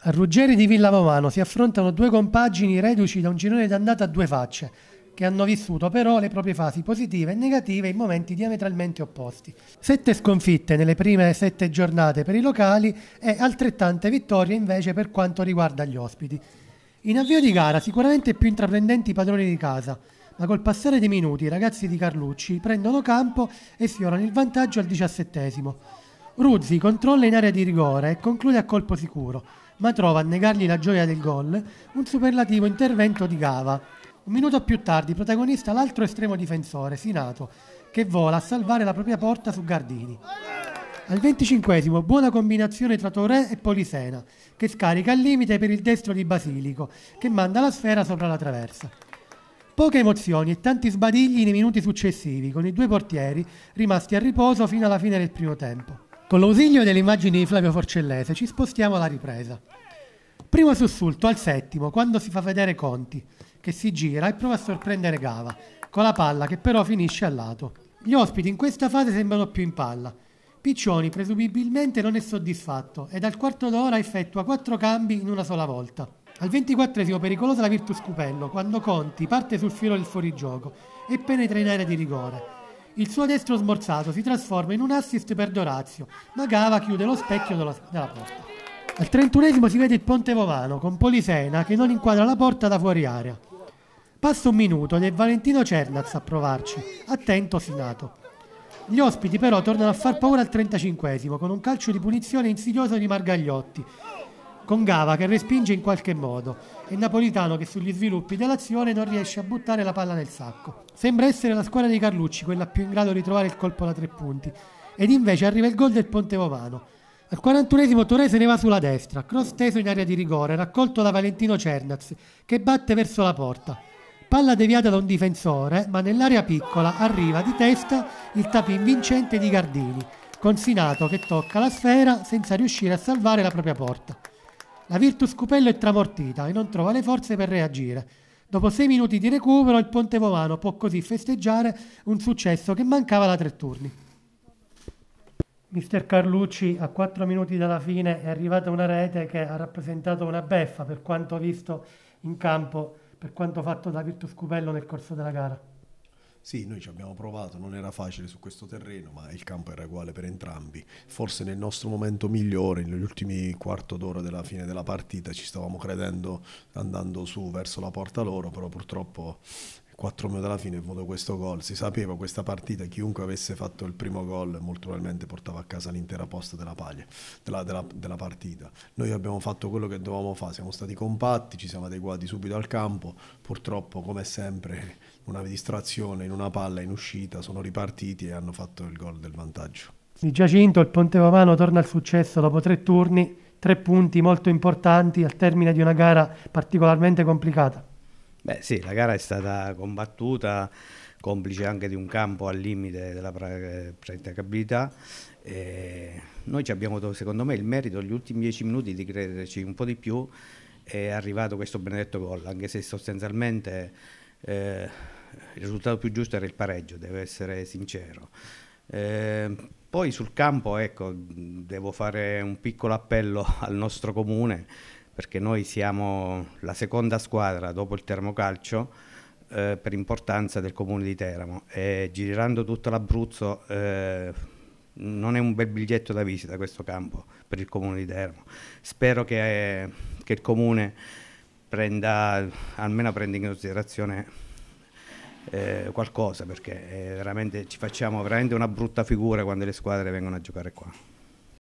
A Ruggeri di Villa Villavomano si affrontano due compagini reduci da un girone d'andata a due facce, che hanno vissuto però le proprie fasi positive e negative in momenti diametralmente opposti. Sette sconfitte nelle prime sette giornate per i locali e altrettante vittorie invece per quanto riguarda gli ospiti. In avvio di gara sicuramente più intraprendenti i padroni di casa, ma col passare dei minuti i ragazzi di Carlucci prendono campo e sfiorano il vantaggio al diciassettesimo. Ruzzi controlla in area di rigore e conclude a colpo sicuro ma trova a negargli la gioia del gol un superlativo intervento di Gava. Un minuto più tardi protagonista l'altro estremo difensore, Sinato, che vola a salvare la propria porta su Gardini. Al 25 buona combinazione tra Torre e Polisena, che scarica al limite per il destro di Basilico, che manda la sfera sopra la traversa. Poche emozioni e tanti sbadigli nei minuti successivi, con i due portieri rimasti a riposo fino alla fine del primo tempo. Con l'ausilio delle immagini di Flavio Forcellese ci spostiamo alla ripresa. Primo sussulto al settimo, quando si fa vedere Conti, che si gira e prova a sorprendere Gava, con la palla che però finisce a lato. Gli ospiti in questa fase sembrano più in palla. Piccioni presumibilmente non è soddisfatto e dal quarto d'ora effettua quattro cambi in una sola volta. Al ventiquattresimo pericolosa la Virtus Cupello, quando Conti parte sul filo del fuorigioco e penetra in area di rigore. Il suo destro smorzato si trasforma in un assist per Dorazio, ma Gava chiude lo specchio della, porta. Al trentunesimo si vede il Ponte Vovano con Polisena che non inquadra la porta da fuori area. Passa un minuto ed è Valentino Cernaz a provarci, attento finato. Gli ospiti però tornano a far paura al 35 con un calcio di punizione insidioso di Margagliotti con Gava che respinge in qualche modo e Napolitano che sugli sviluppi dell'azione non riesce a buttare la palla nel sacco. Sembra essere la squadra di Carlucci quella più in grado di trovare il colpo da tre punti ed invece arriva il gol del Pontevomano. Al 41esimo Torese ne va sulla destra, cross teso in area di rigore, raccolto da Valentino Cernaz che batte verso la porta. Palla deviata da un difensore, ma nell'area piccola arriva di testa il tapin vincente di Gardini, consinato che tocca la sfera senza riuscire a salvare la propria porta. La Virtus Cupello è travortita e non trova le forze per reagire. Dopo sei minuti di recupero il Ponte Vovano può così festeggiare un successo che mancava da tre turni. Mister Carlucci a quattro minuti dalla fine è arrivata una rete che ha rappresentato una beffa per quanto visto in campo, per quanto fatto da Virtus Cupello nel corso della gara. Sì, noi ci abbiamo provato, non era facile su questo terreno, ma il campo era uguale per entrambi. Forse nel nostro momento migliore, negli ultimi quarto d'ora della fine della partita, ci stavamo credendo andando su verso la porta loro, però purtroppo 4 minuti alla fine voto questo gol, si sapeva questa partita, chiunque avesse fatto il primo gol molto probabilmente portava a casa l'intera posta della, paglia, della, della, della partita. Noi abbiamo fatto quello che dovevamo fare, siamo stati compatti, ci siamo adeguati subito al campo, purtroppo come sempre una distrazione in una palla in uscita sono ripartiti e hanno fatto il gol del vantaggio. Di Giacinto il Pontevamano torna al successo dopo tre turni, tre punti molto importanti al termine di una gara particolarmente complicata. Beh sì, la gara è stata combattuta, complice anche di un campo al limite della praticabilità. noi ci abbiamo, secondo me, il merito negli ultimi dieci minuti di crederci un po' di più. È arrivato questo benedetto gol, anche se sostanzialmente eh, il risultato più giusto era il pareggio, devo essere sincero. Eh, poi sul campo, ecco, devo fare un piccolo appello al nostro comune perché noi siamo la seconda squadra dopo il termocalcio eh, per importanza del comune di Teramo e girando tutto l'Abruzzo eh, non è un bel biglietto da visita questo campo per il comune di Teramo. Spero che, eh, che il comune prenda, almeno prenda in considerazione eh, qualcosa perché eh, veramente ci facciamo veramente una brutta figura quando le squadre vengono a giocare qua.